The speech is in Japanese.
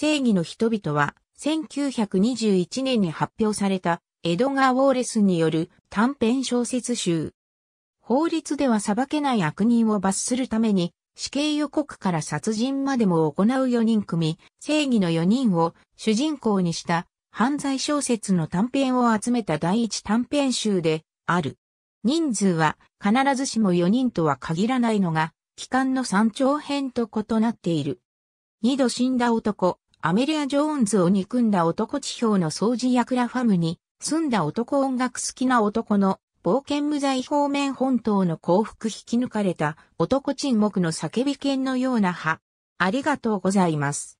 正義の人々は、1921年に発表された、エドガー・ウォーレスによる短編小説集。法律では裁けない悪人を罰するために、死刑予告から殺人までも行う4人組、正義の4人を主人公にした犯罪小説の短編を集めた第一短編集である。人数は必ずしも4人とは限らないのが、期間の3長編と異なっている。二度死んだ男、アメリア・ジョーンズを憎んだ男地表の掃除役ラファムに、住んだ男音楽好きな男の冒険無罪方面本島の幸福引き抜かれた男沈黙の叫び犬のような歯。ありがとうございます。